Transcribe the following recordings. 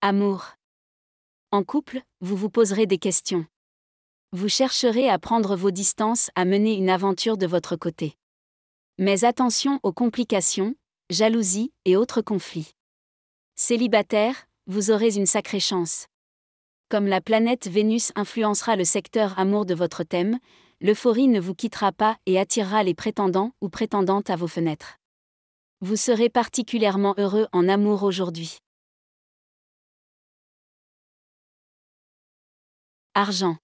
Amour. En couple, vous vous poserez des questions. Vous chercherez à prendre vos distances, à mener une aventure de votre côté. Mais attention aux complications, jalousies et autres conflits. Célibataire, vous aurez une sacrée chance. Comme la planète Vénus influencera le secteur amour de votre thème, l'euphorie ne vous quittera pas et attirera les prétendants ou prétendantes à vos fenêtres. Vous serez particulièrement heureux en amour aujourd'hui. Argent.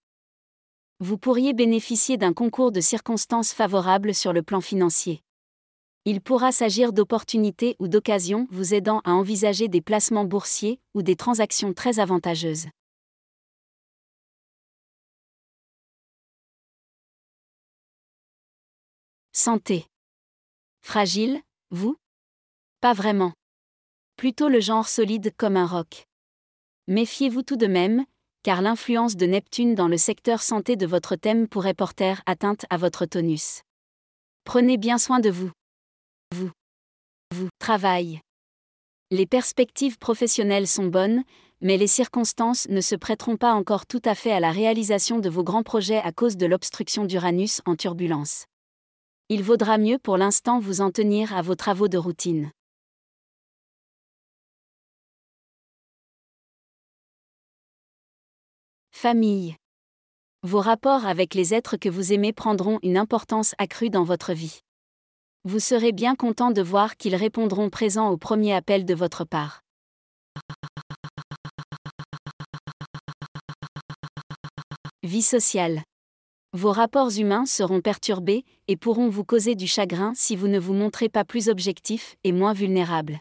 Vous pourriez bénéficier d'un concours de circonstances favorables sur le plan financier. Il pourra s'agir d'opportunités ou d'occasions vous aidant à envisager des placements boursiers ou des transactions très avantageuses. Santé. Fragile, vous Pas vraiment. Plutôt le genre solide comme un roc. Méfiez-vous tout de même, car l'influence de Neptune dans le secteur santé de votre thème pourrait porter atteinte à votre tonus. Prenez bien soin de vous. Vous. Vous. Travail. Les perspectives professionnelles sont bonnes, mais les circonstances ne se prêteront pas encore tout à fait à la réalisation de vos grands projets à cause de l'obstruction d'Uranus en turbulence. Il vaudra mieux pour l'instant vous en tenir à vos travaux de routine. Famille. Vos rapports avec les êtres que vous aimez prendront une importance accrue dans votre vie. Vous serez bien content de voir qu'ils répondront présents au premier appel de votre part. Vie sociale. Vos rapports humains seront perturbés et pourront vous causer du chagrin si vous ne vous montrez pas plus objectif et moins vulnérable.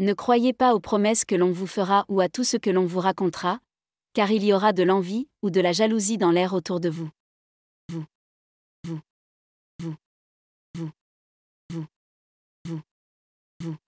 Ne croyez pas aux promesses que l'on vous fera ou à tout ce que l'on vous racontera, car il y aura de l'envie ou de la jalousie dans l'air autour de vous.